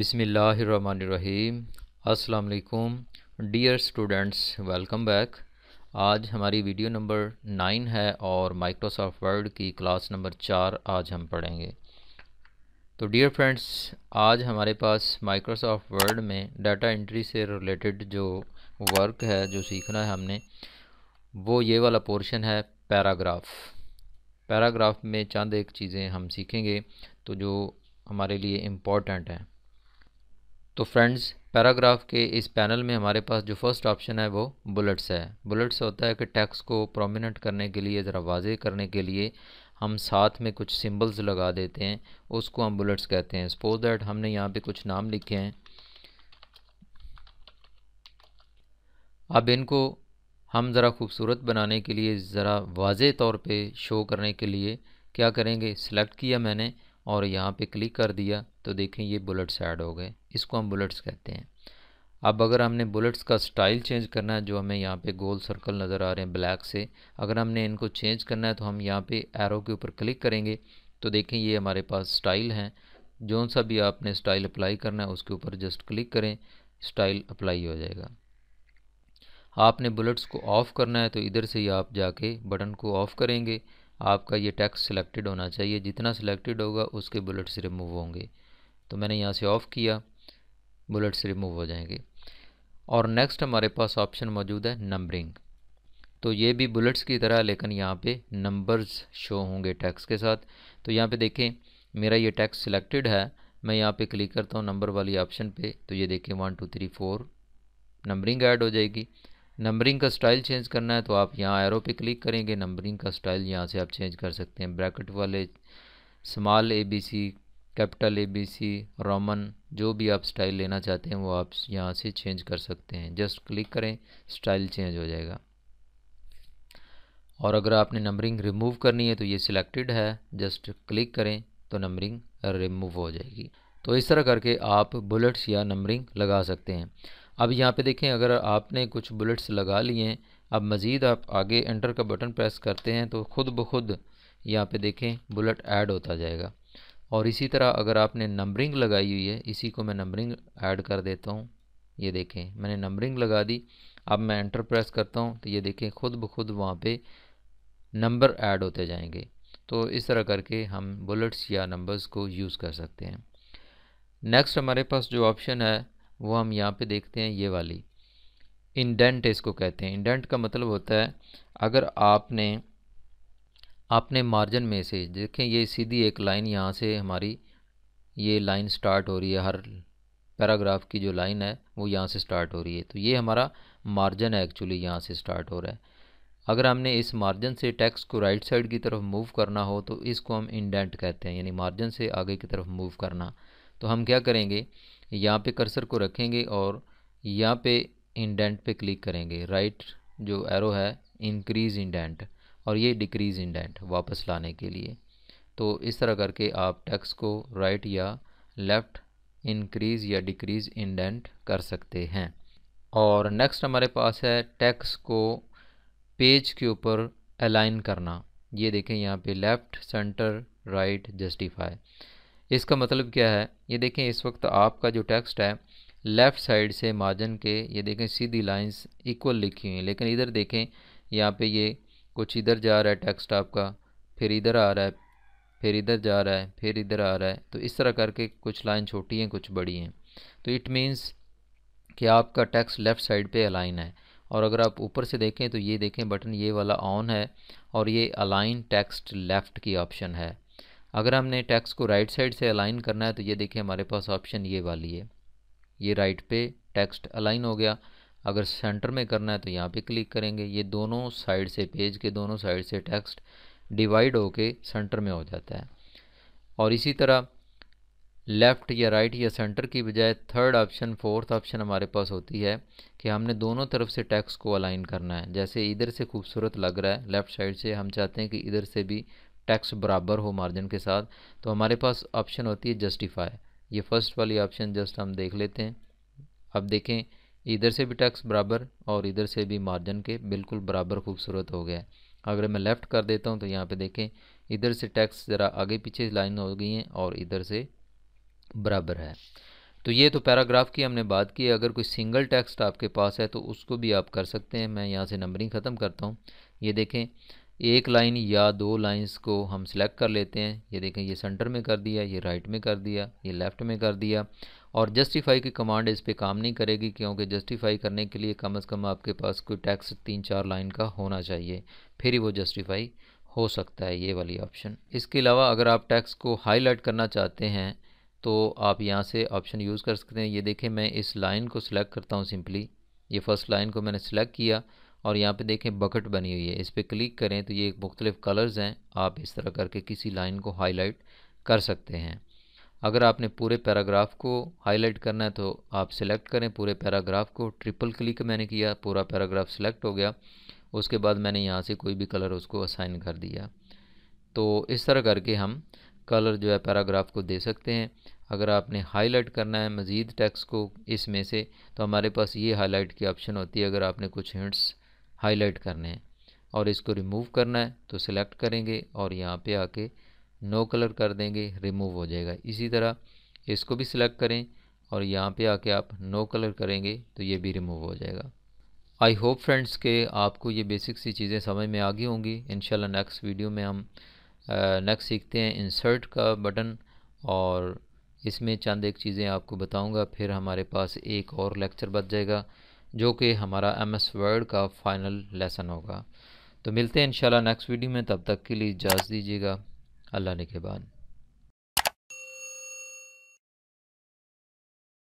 बिसमीम् अस्सलाम dear students welcome back आज हमारी वीडियो नंबर नाइन है और माइक्रोसॉफ्ट वर्ड की क्लास नंबर चार आज हम पढ़ेंगे तो डियर फ्रेंड्स आज हमारे पास माइक्रोसॉफ्ट वर्ड में डाटा एंट्री से रिलेटेड जो वर्क है जो सीखना है हमने वो ये वाला पोर्शन है पैराग्राफ पैराग्राफ में चंद एक चीज़ें हम सीखेंगे तो जो हमारे लिए इम्पॉर्टेंट हैं तो फ्रेंड्स पैराग्राफ के इस पैनल में हमारे पास जो फर्स्ट ऑप्शन है वो बुलेट्स है बुलेट्स होता है कि टैक्स को प्रोमिनेंट करने के लिए ज़रा वाजे करने के लिए हम साथ में कुछ सिंबल्स लगा देते हैं उसको हम बुलेट्स कहते हैं सपोज दैट हमने यहाँ पे कुछ नाम लिखे हैं अब इनको हम ज़रा खूबसूरत बनाने के लिए ज़रा वाज तौर पर शो करने के लिए क्या करेंगे सेलेक्ट किया मैंने और यहाँ पे क्लिक कर दिया तो देखें ये बुलेट्स ऐड हो गए इसको हम बुलेट्स कहते हैं अब अगर हमने बुलेट्स का स्टाइल चेंज करना है जो हमें यहाँ पे गोल सर्कल नज़र आ रहे हैं ब्लैक से अगर हमने इनको चेंज करना है तो हम यहाँ पे एरो के ऊपर क्लिक करेंगे तो देखें ये हमारे पास स्टाइल हैं जो सा भी आपने स्टाइल अप्लाई करना है उसके ऊपर जस्ट क्लिक करें स्टाइल अप्लाई हो जाएगा आपने बुलेट्स को ऑफ़ करना है तो इधर से ही आप जाके बटन को ऑफ़ करेंगे आपका ये टेक्स्ट सिलेक्टेड होना चाहिए जितना सिलेक्टेड होगा उसके बुलेट्स रिमूव होंगे तो मैंने यहाँ से ऑफ़ किया बुलेट्स रिमूव हो जाएंगे और नेक्स्ट हमारे पास ऑप्शन मौजूद है नंबरिंग तो ये भी बुलेट्स की तरह लेकिन यहाँ पे नंबर्स शो होंगे टैक्स के साथ तो यहाँ पे देखें मेरा ये टैक्स सिलेक्टेड है मैं यहाँ पे क्लिक करता हूँ नंबर वाली ऑप्शन पे तो ये देखें one two three four numbering add हो जाएगी नंबरिंग का स्टाइल चेंज करना है तो आप यहाँ एरो पे क्लिक करेंगे नंबरिंग का स्टाइल यहाँ से आप चेंज कर सकते हैं ब्रैकेट वाले small A B C capital A B C roman जो भी आप स्टाइल लेना चाहते हैं वो आप यहाँ से चेंज कर सकते हैं जस्ट क्लिक करें स्टाइल चेंज हो जाएगा और अगर आपने नंबरिंग रिमूव करनी है तो ये सिलेक्टेड है जस्ट क्लिक करें तो नंबरिंग रिमूव हो जाएगी तो इस तरह करके आप बुलेट्स या नंबरिंग लगा सकते हैं अब यहाँ पे देखें अगर आपने कुछ बुलेट्स लगा लिए हैं अब मज़ीद आप आगे एंटर का बटन प्रेस करते हैं तो ख़ुद ब खुद यहाँ पे देखें बुलेट ऐड होता जाएगा और इसी तरह अगर आपने नंबरिंग लगाई हुई है इसी को मैं नंबरिंग ऐड कर देता हूँ ये देखें मैंने नंबरिंग लगा दी अब मैं एंटर प्रेस करता हूँ तो ये देखें खुद ब खुद वहाँ पर नंबर ऐड होते जाएंगे तो इस तरह करके हम बुलेट्स या नंबर्स को यूज़ कर सकते हैं नेक्स्ट हमारे पास जो ऑप्शन है वो हम यहाँ पे देखते हैं ये वाली इंडेंट इसको कहते हैं इंडेंट का मतलब होता है अगर आपने आपने मार्जिन में से देखें ये सीधी एक लाइन यहाँ से हमारी ये लाइन स्टार्ट हो रही है हर पैराग्राफ की जो लाइन है वो यहाँ से स्टार्ट हो रही है तो ये हमारा मार्जिन है एक्चुअली यहाँ से स्टार्ट हो रहा है अगर हमने इस मार्जिन से टैक्स को राइट साइड की तरफ मूव करना हो तो इसको हम इंडेंट कहते हैं यानी मार्जिन से आगे की तरफ मूव करना तो हम क्या करेंगे यहाँ पे कर्सर को रखेंगे और यहाँ पे इंडेंट पे क्लिक करेंगे राइट जो एरो है इंक्रीज इंडेंट और ये डिक्रीज इंडेंट वापस लाने के लिए तो इस तरह करके आप टेक्स्ट को राइट या लेफ़्ट इंक्रीज़ या डिक्रीज़ इंडेंट कर सकते हैं और नेक्स्ट हमारे पास है टेक्स्ट को पेज के ऊपर अलाइन करना ये देखें यहाँ पे लेफ़्ट सेंटर राइट जस्टिफाई इसका मतलब क्या है ये देखें इस वक्त आपका जो टेक्स्ट है लेफ़्ट साइड से मार्जिन के ये देखें सीधी लाइंस इक्वल लिखी हुई हैं लेकिन इधर देखें यहाँ पे ये कुछ इधर जा रहा है टेक्स्ट आपका फिर इधर आ रहा है फिर इधर जा रहा है फिर इधर आ रहा है तो इस तरह करके कुछ लाइन छोटी हैं कुछ बड़ी हैं तो इट मीन्स कि आपका टैक्स लेफ़्ट साइड पर अलाइन है और अगर आप ऊपर से देखें तो ये देखें बटन ये वाला ऑन है और ये अलाइन टेक्स्ट लेफ़्ट की ऑप्शन है अगर हमने टैक्स को राइट साइड से अलाइन करना है तो ये देखिए हमारे पास ऑप्शन ये वाली है ये राइट पे टेक्स्ट अलाइन हो गया अगर सेंटर में करना है तो यहाँ पे क्लिक करेंगे ये दोनों साइड से पेज के दोनों साइड से टेक्स्ट डिवाइड होके सेंटर में हो जाता है और इसी तरह लेफ़्ट या राइट या सेंटर की बजाय थर्ड ऑप्शन फोर्थ ऑप्शन हमारे पास होती है कि हमने दोनों तरफ से टैक्स को अलाइन करना है जैसे इधर से खूबसूरत लग रहा है लेफ़्ट साइड से हम चाहते हैं कि इधर से भी टैक्स बराबर हो मार्जिन के साथ तो हमारे पास ऑप्शन होती है जस्टिफाई ये फर्स्ट वाली ऑप्शन जस्ट हम देख लेते हैं अब देखें इधर से भी टैक्स बराबर और इधर से भी मार्जिन के बिल्कुल बराबर खूबसूरत हो गया है अगर मैं लेफ़्ट कर देता हूँ तो यहाँ पे देखें इधर से टैक्स ज़रा आगे पीछे लाइन हो गई हैं और इधर से बराबर है तो ये तो पैराग्राफ की हमने बात की अगर कोई सिंगल टैक्स आपके पास है तो उसको भी आप कर सकते हैं मैं यहाँ से नंबरिंग ख़त्म करता हूँ ये देखें एक लाइन या दो लाइंस को हम सिलेक्ट कर लेते हैं ये देखें ये सेंटर में कर दिया ये राइट में कर दिया ये लेफ़्ट में कर दिया और जस्टिफाई की कमांड इस पर काम नहीं करेगी क्योंकि जस्टिफाई करने के लिए कम अज़ कम आपके पास कोई टैक्स तीन चार लाइन का होना चाहिए फिर ही वो जस्टिफाई हो सकता है ये वाली ऑप्शन इसके अलावा अगर आप टैक्स को हाईलाइट करना चाहते हैं तो आप यहाँ से ऑप्शन यूज़ कर सकते हैं ये देखें मैं इस लाइन को सिलेक्ट करता हूँ सिंपली ये फर्स्ट लाइन को मैंने सिलेक्ट किया और यहाँ पे देखें बकेट बनी हुई है इस पर क्लिक करें तो ये मुख्तलिफ कलर्स हैं आप इस तरह करके किसी लाइन को हाईलाइट कर सकते हैं अगर आपने पूरे पैराग्राफ को हाईलाइट करना है तो आप सिलेक्ट करें पूरे पैराग्राफ को ट्रिपल क्लिक मैंने किया पूरा पैराग्राफ सिलेक्ट हो गया उसके बाद मैंने यहाँ से कोई भी कलर उसको असाइन कर दिया तो इस तरह करके हम कलर जो है पैराग्राफ को दे सकते हैं अगर आपने हाईलाइट करना है मज़ीद टेक्स्ट को इसमें से तो हमारे पास ये हाईलाइट की ऑप्शन होती है अगर आपने कुछ हिंट्स हाईलाइट करने हैं और इसको रिमूव करना है तो सिलेक्ट करेंगे और यहाँ पे आके नो कलर कर देंगे रिमूव हो जाएगा इसी तरह इसको भी सिलेक्ट करें और यहाँ पे आके आप नो कलर करेंगे तो ये भी रिमूव हो जाएगा आई होप फ्रेंड्स के आपको ये बेसिक सी चीज़ें समझ में आ गई होंगी इन नेक्स्ट वीडियो में हम नेक्स्ट सीखते हैं इंसर्ट का बटन और इसमें चंद एक चीज़ें आपको बताऊंगा फिर हमारे पास एक और लेक्चर बच जाएगा जो कि हमारा एम एस वर्ड का फाइनल लेसन होगा तो मिलते हैं इंशाल्लाह नेक्स्ट वीडियो में तब तक के लिए इजाज़त दीजिएगा अल्लाह ने के बाद